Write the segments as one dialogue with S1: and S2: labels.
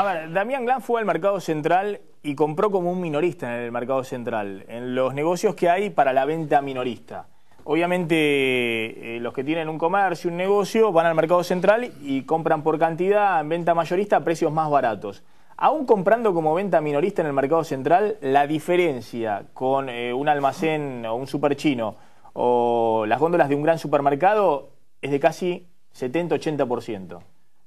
S1: A ver, Damián Glán fue al mercado central y compró como un minorista en el mercado central, en los negocios que hay para la venta minorista. Obviamente eh, los que tienen un comercio, un negocio, van al mercado central y compran por cantidad en venta mayorista a precios más baratos. Aún comprando como venta minorista en el mercado central, la diferencia con eh, un almacén o un superchino o las góndolas de un gran supermercado es de casi 70-80%.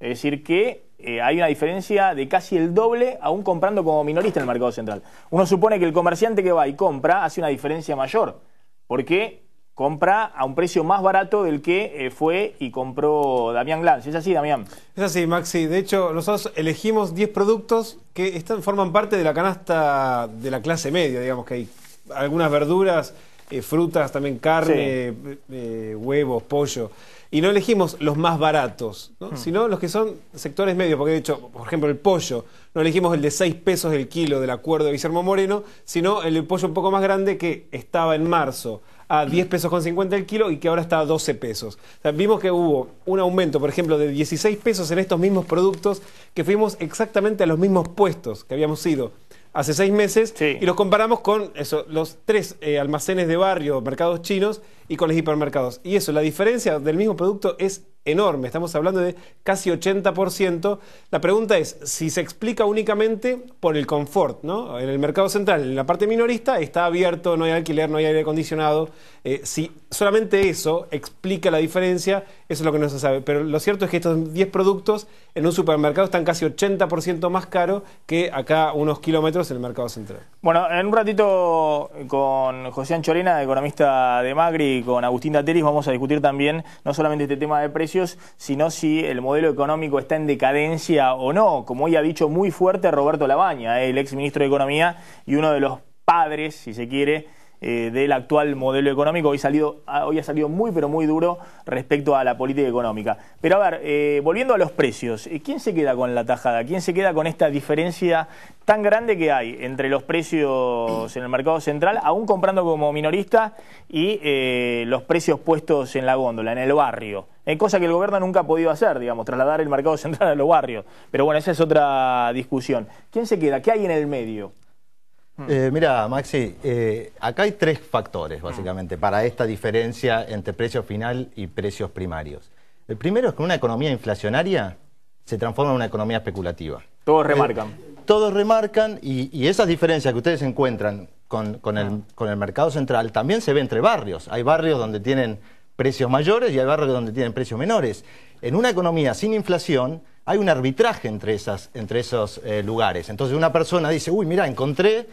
S1: Es decir, que eh, hay una diferencia de casi el doble aún comprando como minorista en el mercado central. Uno supone que el comerciante que va y compra hace una diferencia mayor, porque compra a un precio más barato del que eh, fue y compró Damián Glantz. ¿Es así, Damián?
S2: Es así, Maxi. De hecho, nosotros elegimos 10 productos que forman parte de la canasta de la clase media, digamos que hay algunas verduras eh, frutas, también carne, eh, huevos, pollo. Y no elegimos los más baratos, hmm. sino los que son sectores medios, porque de hecho, por ejemplo, el pollo, no elegimos el de 6 pesos el kilo del acuerdo de Guillermo Moreno, sino el pollo un poco más grande que estaba en marzo a 10 pesos con 50 el kilo y que ahora está a 12 pesos. vimos que hubo un aumento, por ejemplo, de 16 pesos en estos mismos productos que fuimos exactamente a los mismos puestos que habíamos ido hace seis meses y los comparamos con eso, los tres eh, almacenes de barrio, mercados chinos y con los hipermercados. Y eso, la diferencia del mismo producto es enorme, estamos hablando de casi 80%. La pregunta es si se explica únicamente por el confort, ¿no? En el mercado central, en la parte minorista, está abierto, no hay alquiler, no hay aire acondicionado. Eh, si solamente eso explica la diferencia, eso es lo que no se sabe. Pero lo cierto es que estos 10 productos en un supermercado están casi 80% más caro que acá unos kilómetros en el mercado central. Bueno, en un
S1: ratito con José Anchorena, economista de Magri, y con Agustín Dateris vamos a discutir también no solamente este tema de precios, sino si el modelo económico está en decadencia o no, como hoy ha dicho muy fuerte Roberto Labaña, el ex ministro de Economía y uno de los padres, si se quiere, eh, del actual modelo económico. Hoy, salido, ah, hoy ha salido muy, pero muy duro respecto a la política económica. Pero a ver, eh, volviendo a los precios, eh, ¿quién se queda con la tajada? ¿Quién se queda con esta diferencia tan grande que hay entre los precios en el mercado central, aún comprando como minorista, y los precios puestos en la góndola, en el barrio? es cosa que el gobierno nunca ha podido hacer, digamos, trasladar el mercado central a los barrios. Pero bueno, esa es otra discusión. ¿Quién se queda? ¿Qué hay en el medio?
S3: Eh, mira, Maxi, eh, acá hay tres factores básicamente para esta diferencia entre precio final y precios primarios. El primero es que una economía inflacionaria se transforma en una economía especulativa. Todos eh, remarcan. todos remarcan y, esas diferencias que ustedes encuentran con, el, mercado central también se ve entre barrios. Hay barrios donde tienen precios mayores y hay barrios donde tienen precios menores. En una economía sin inflación, hay un arbitraje entre, esos lugares. Entonces una persona dice, uy, mira, encontré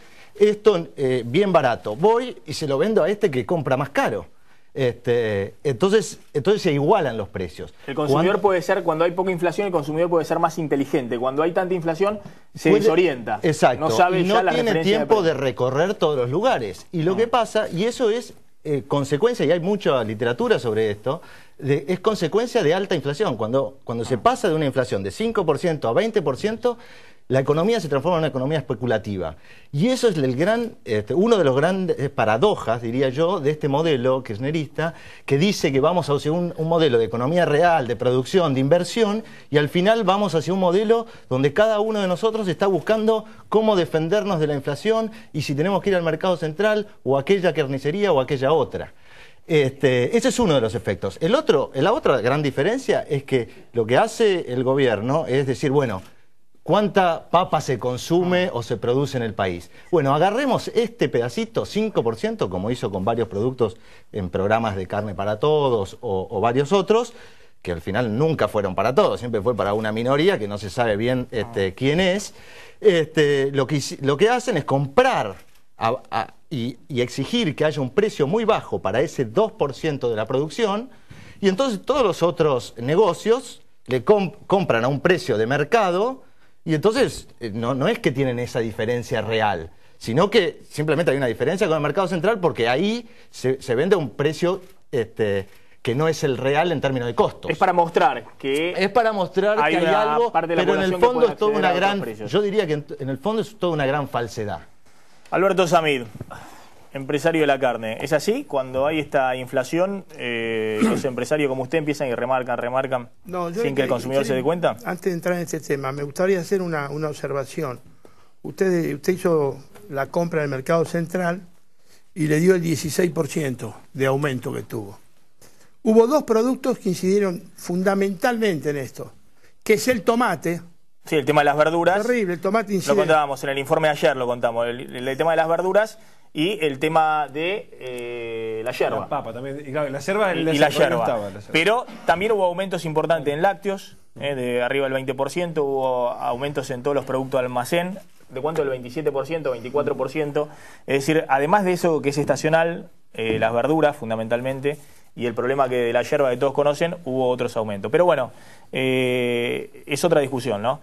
S3: esto eh, bien barato. Voy y se lo vendo a este que compra más caro. Este, entonces, entonces se igualan los precios. El consumidor
S1: puede ser, cuando hay poca inflación, el consumidor puede ser más inteligente. Cuando hay tanta inflación, se desorienta. Exacto. No sabe y no tiene tiempo
S3: de, recorrer todos los lugares. Y lo que pasa, y eso es eh, consecuencia, y hay mucha literatura sobre esto, es consecuencia de alta inflación. Cuando, cuando se ah. pasa de una inflación de 5% a 20%, la economía se transforma en una economía especulativa. Y eso es este, uno de los grandes paradojas, diría yo, de este modelo kirchnerista, que dice que vamos hacia un, modelo de economía real, de producción, de inversión, y al final vamos hacia un modelo donde cada uno de nosotros está buscando cómo defendernos de la inflación y si tenemos que ir al mercado central o aquella carnicería o aquella otra. Este, ese es uno de los efectos. El otro, la otra gran diferencia es que lo que hace el gobierno es decir, bueno, ¿Cuánta papa se consume o se produce en el país? Bueno, agarremos este pedacito, 5%, como hizo con varios productos en programas de carne para todos o, varios otros, que al final nunca fueron para todos, siempre fue para una minoría que no se sabe bien este, ah. quién es. Este, lo, que, hacen es comprar y, exigir que haya un precio muy bajo para ese 2% de la producción, y entonces todos los otros negocios le compran a un precio de mercado y entonces eh, no, es que tienen esa diferencia real, sino que simplemente hay una diferencia con el mercado central porque ahí se, vende a un precio este, que no es el real en términos de costos. Es para mostrar que es para mostrar que hay algo, pero en el fondo es toda una gran, yo diría que en, el fondo es toda una gran falsedad. Alberto Samir.
S1: Empresario de la carne. ¿Es así? Cuando hay esta inflación, eh, los empresarios como usted empiezan y remarcan, remarcan, sin que, el consumidor se dé cuenta. Antes de entrar en este tema, me
S4: gustaría hacer una, observación. Usted, usted hizo la compra en el mercado central y le dio el 16% de aumento que tuvo. Hubo dos productos que incidieron fundamentalmente en esto, que es el tomate,
S1: Sí, el tema de las verduras. Terrible, el tomate incidió. Lo contábamos en el informe ayer, lo contamos. el tema de las verduras y el tema de eh, la yerba. La papa también. Y, la yerba, Pero también hubo aumentos importantes en lácteos, eh, de arriba del 20%, hubo aumentos en todos los productos de almacén, de cuánto el 27%, 24%. Es decir, además de eso que es estacional, eh, las verduras fundamentalmente, y el problema que de la yerba que todos conocen, hubo otros aumentos. Pero bueno, es otra discusión, ¿no?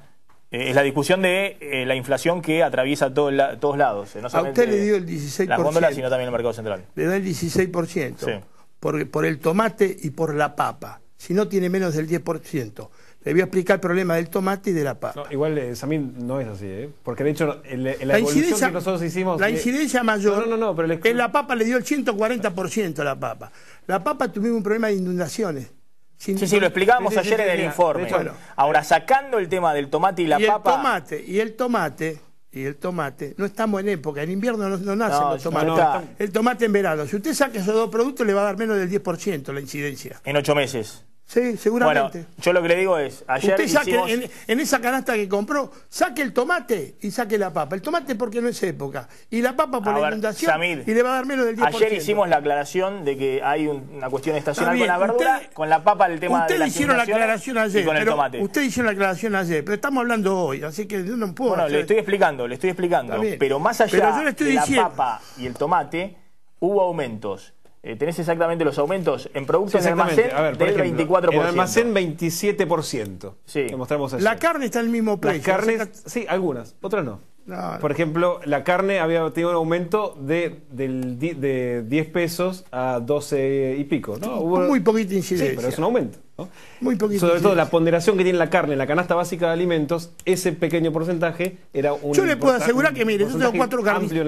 S1: Eh, es la discusión de eh, la inflación que atraviesa todos lados. Eh, a usted le dio el 16%. La góndolas, sino también el mercado central.
S4: Le da el 16%. Por, por el tomate y por la papa. Si no, tiene menos del 10%. Le voy a explicar el problema del tomate y de la papa. igual, eh, no es así, Porque de hecho, la, evolución que nosotros hicimos... La incidencia mayor... No, no, pero En la papa le dio el 140% a la papa. La papa tuvimos un problema de inundaciones sí, sí, lo explicábamos ayer en el informe.
S1: Ahora, sacando el tema del tomate y la papa... El
S4: tomate, y el tomate, y el tomate, no estamos en época, en invierno no, nacen los tomates. el tomate en verano. Si usted saca esos dos productos le va a dar menos del 10% la incidencia.
S1: En ocho meses. Sí, seguramente. yo lo que le digo es, ayer Usted saque,
S4: en, esa canasta que compró, saque el tomate y saque la papa. El tomate porque no es época. Y la papa por la inundación y
S1: le va a dar menos del 10%. Ayer hicimos la aclaración de que hay una cuestión estacional con la verdura, con la papa el tema de la hicieron la aclaración ayer, y con el tomate.
S4: Usted hicieron la aclaración ayer, pero estamos hablando
S1: hoy, así que yo no puedo... Bueno, le estoy explicando, le estoy explicando. Pero más allá de la papa y el tomate, hubo aumentos eh, tenés exactamente los aumentos en productos sí, en almacén 24%. En almacén
S2: 27%. mostramos La carne está en el mismo precio. sí, algunas, otras no. Por ejemplo, la carne había tenido un aumento de, 10 pesos a 12 y pico. Muy poquita incidencia. Sí, pero es un aumento. Muy poquito. Sobre todo la ponderación que tiene la carne en la canasta básica de alimentos, ese pequeño porcentaje era un. Yo le puedo asegurar que, mire, yo tengo cuatro carnicerías.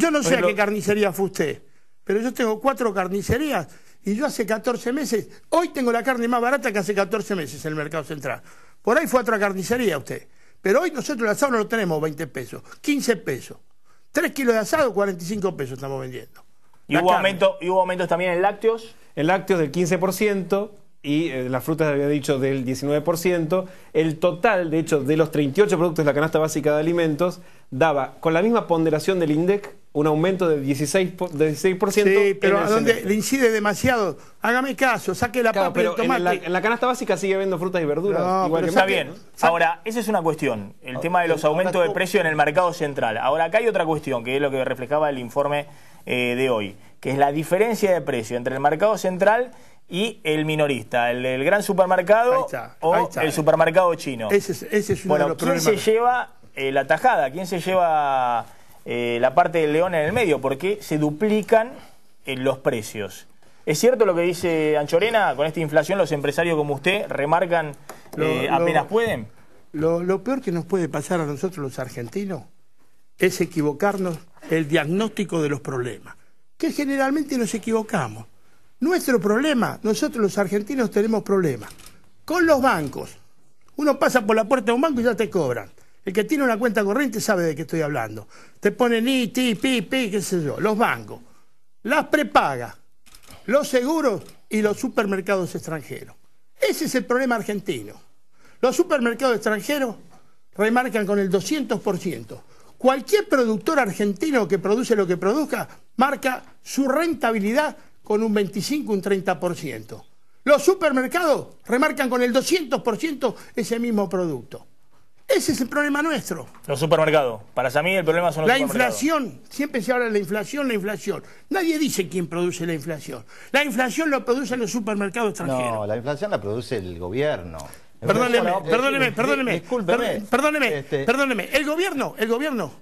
S2: yo, no sé a qué carnicería fue usted
S4: pero yo tengo cuatro carnicerías y yo hace 14 meses, hoy tengo la carne más barata que hace 14 meses en el mercado central. Por ahí fue otra carnicería usted. Pero hoy nosotros el asado no lo tenemos 20 pesos, 15 pesos. 3 kilos de asado, 45 pesos estamos vendiendo.
S2: ¿Y hubo, aumentos también en lácteos? En lácteos del 15% y eh, las frutas, había dicho, del 19%. El total, de hecho, de los 38 productos de la canasta básica de alimentos, daba, con la misma ponderación del INDEC, un aumento de 16%. De 16 pero donde le incide demasiado. Hágame caso, saque la papa y el tomate. En la, canasta básica sigue viendo frutas y verduras. está bien. Ahora, esa es
S1: una cuestión, el tema de los aumentos de precio en el mercado central. Ahora, acá hay otra cuestión, que es lo que reflejaba el informe eh, de hoy, que es la diferencia de precio entre el mercado central y el minorista, el, gran supermercado o el supermercado chino. Ese es, ¿quién se lleva eh, la tajada? ¿Quién se lleva eh, la parte del león en el medio, porque se duplican eh, los precios. ¿Es cierto lo que dice Anchorena? Con esta inflación los empresarios como usted remarcan eh, apenas pueden. Lo,
S4: lo peor que nos puede pasar a nosotros los argentinos es equivocarnos el diagnóstico de los problemas, que generalmente nos equivocamos. Nuestro problema, nosotros los argentinos tenemos problemas con los bancos. Uno pasa por la puerta de un banco y ya te cobran. El que tiene una cuenta corriente sabe de qué estoy hablando. Te ponen IT, PI, qué sé yo, los bancos, las prepagas, los seguros y los supermercados extranjeros. Ese es el problema argentino. Los supermercados extranjeros remarcan con el 200%. Cualquier productor argentino que produce lo que produzca marca su rentabilidad con un 25, un 30%. Los supermercados remarcan con el 200% ese mismo producto. Ese es el problema nuestro.
S1: Los supermercados. Para mí el problema son los la supermercados. La
S4: inflación. Siempre se habla de la inflación, la inflación. Nadie dice quién produce la inflación. La inflación la producen los supermercados
S3: extranjeros. No, la inflación la produce el gobierno. perdóneme, perdóneme, perdóneme.
S4: Perdóneme, este- perdóneme. El gobierno, el gobierno.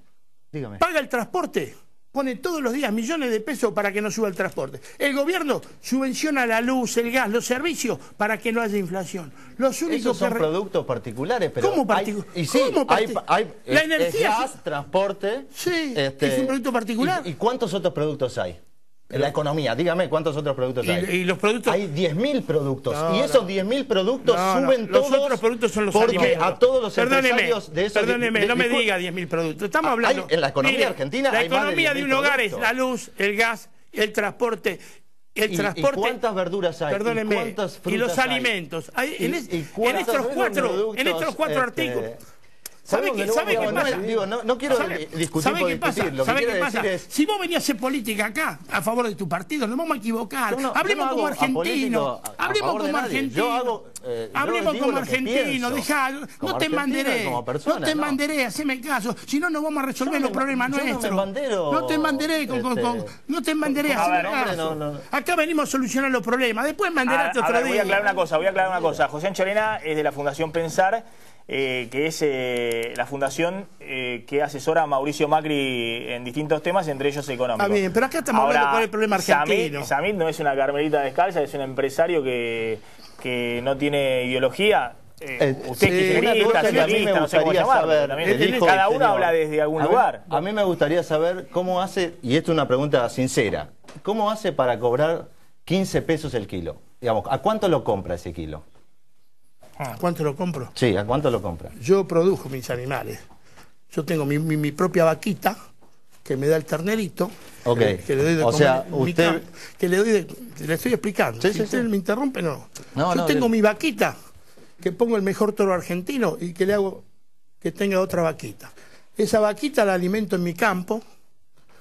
S4: Dígame. Paga el transporte pone todos los días millones de pesos para que no suba el transporte. El gobierno subvenciona la luz, el gas, los servicios para que no haya inflación. Los únicos son
S3: productos particulares, pero hay, y hay, la energía gas, transporte, sí, es un este, producto particular. ¿Y cuántos otros productos hay? En la economía, dígame cuántos otros productos hay. los productos... Hay 10.000 productos. y esos 10.000 productos suben todos. Los productos Porque a todos los de esos... Perdóneme, no me diga
S4: 10.000 productos. Estamos ah, hablando... en la economía argentina La economía de, un hogar es la luz, el gas, el transporte, el cuántas verduras hay? Perdóneme. ¿Y, cuántas frutas y los alimentos. en, estos cuatro, este, artículos.
S3: ¿Sabe qué, pasa? no, quiero ¿sabe, discutir Lo qué Es... Si
S4: vos venías a hacer política acá, a favor de tu partido, nos vamos a equivocar. hablemos como argentinos. Hablemos como argentinos. Eh, hablemos como argentino, no te manderé, no te manderé, haceme caso, si no, no vamos a resolver los problemas nuestros. No te manderé, este, no te manderé, caso. Acá venimos a solucionar los problemas, después manderate otro día. Voy a
S1: aclarar una cosa, José Ancholina es de la Fundación Pensar eh, que es eh, la fundación eh, que asesora a Mauricio Macri en distintos temas, entre ellos económicos. También, pero acá estamos Ahora, hablando el problema argentino. Samit, Samit, no es una carmelita descalza, es un empresario que, no tiene ideología. usted es kirchnerista, socialista, no sé cómo llamarlo. cada uno habla desde algún lugar.
S3: a mí me gustaría saber cómo hace, y esto es una pregunta sincera, ¿cómo hace para cobrar 15 pesos el kilo? ¿a cuánto lo compra ese kilo?
S4: Ah. ¿A cuánto lo compro?
S3: Sí, ¿a cuánto lo compra? Yo produjo
S4: mis animales. Yo tengo mi, propia vaquita que me da el ternerito.
S3: Ok. o sea, usted...
S4: que le Le estoy explicando. si usted me interrumpe, no. Yo tengo mi vaquita que pongo el mejor toro argentino y que le hago que tenga otra vaquita. Esa vaquita la alimento en mi campo.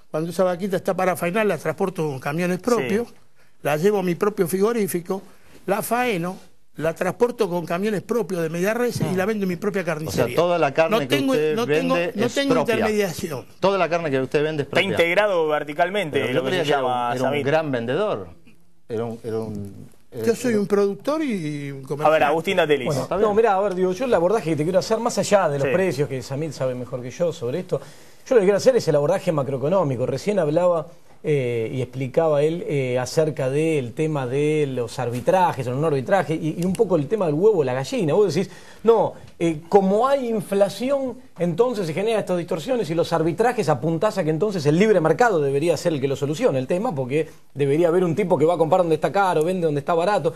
S4: Cuando esa vaquita está para faenar, la transporto con camiones propios. La llevo a mi propio frigorífico, la faeno la transporto con camiones propios de media y la vendo en mi propia carnicería. O sea, toda la
S3: carne que usted no vende tengo, no tengo intermediación. Toda la carne que usted vende es propia. Está
S1: integrado verticalmente, era, un, gran
S3: vendedor. Era un, yo
S1: eh, soy
S5: un productor y un comerciante. A ver, Agustín
S1: adelante. no,
S5: mirá, a ver, digo, yo el abordaje que te quiero hacer, más allá de los precios, que Samir sabe mejor que yo sobre esto, yo lo que quiero hacer es el abordaje macroeconómico. Recién hablaba eh, y explicaba él eh, acerca del tema de los arbitrajes o no arbitraje y, un poco el tema del huevo, la gallina. Vos decís, no, eh, como hay inflación, entonces se generan estas distorsiones y los arbitrajes apuntás a que entonces el libre mercado debería ser el que lo solucione el tema, porque debería haber un tipo que va a comprar donde está caro, vende donde está barato.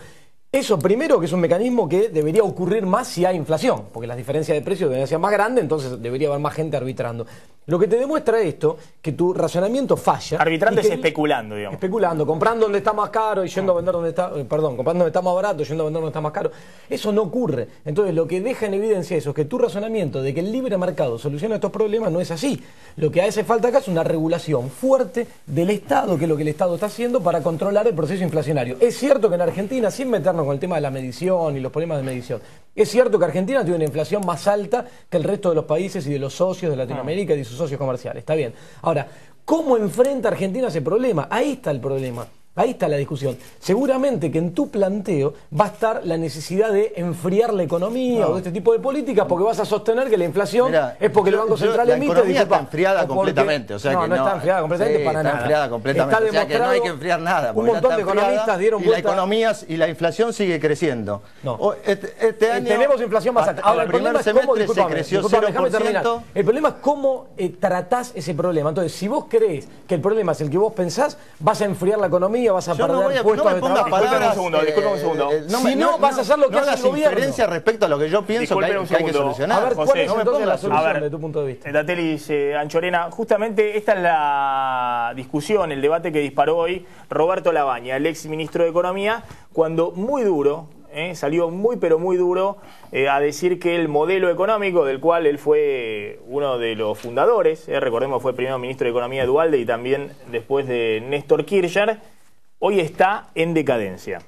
S5: Eso primero, que es un mecanismo que debería ocurrir más si hay inflación, porque las diferencias de precios deberían ser más grandes, entonces debería haber más gente arbitrando. Lo que te demuestra esto, que tu razonamiento falla. Arbitrando especulando, digamos. Especulando, comprando donde está más caro y yendo a vender donde está, eh, perdón, comprando donde está más barato, yendo a vender donde está más caro. Eso no ocurre. Entonces, lo que deja en evidencia eso es que tu razonamiento de que el libre mercado soluciona estos problemas no es así. Lo que hace falta acá es una regulación fuerte del Estado, que es lo que el Estado está haciendo para controlar el proceso inflacionario. Es cierto que en Argentina, sin meternos con el tema de la medición y los problemas de medición, es cierto que Argentina tiene una inflación más alta que el resto de los países y de los socios de Latinoamérica ah. y de sus socios comerciales. Está bien. Ahora, ¿cómo enfrenta Argentina ese problema? Ahí está el problema. Ahí está la discusión. Seguramente que en tu planteo va a estar la necesidad de enfriar la economía o de este tipo de políticas porque vas a sostener que la inflación es porque el Banco Central emite. La economía está enfriada completamente. no, que no, está enfriada completamente para
S3: nada. Está demostrado que no hay que enfriar nada. Un montón de economistas dieron y La economía y la inflación sigue creciendo. No. Este, este eh, año, Tenemos inflación más Ahora, el, primer
S5: cómo, El problema es cómo eh, tratás ese problema. Entonces, si vos crees que el problema es el que vos pensás, vas a enfriar la economía vas a perder no me pongas un un segundo. Eh, eh, si no, vas a hacer lo que hace diferencia
S3: respecto a lo que
S1: yo pienso que hay, que solucionar. A ver, ¿cuál José, es la solución de tu punto de vista? La dice, Anchorena, justamente esta es la discusión, el debate que disparó hoy Roberto Labaña, el ex ministro de Economía, cuando muy duro, eh, salió muy pero muy duro a decir que el modelo económico del cual él fue uno de los fundadores, eh, recordemos fue el primer ministro de Economía de Dualde y también después de Néstor Kirchner, hoy está en decadencia.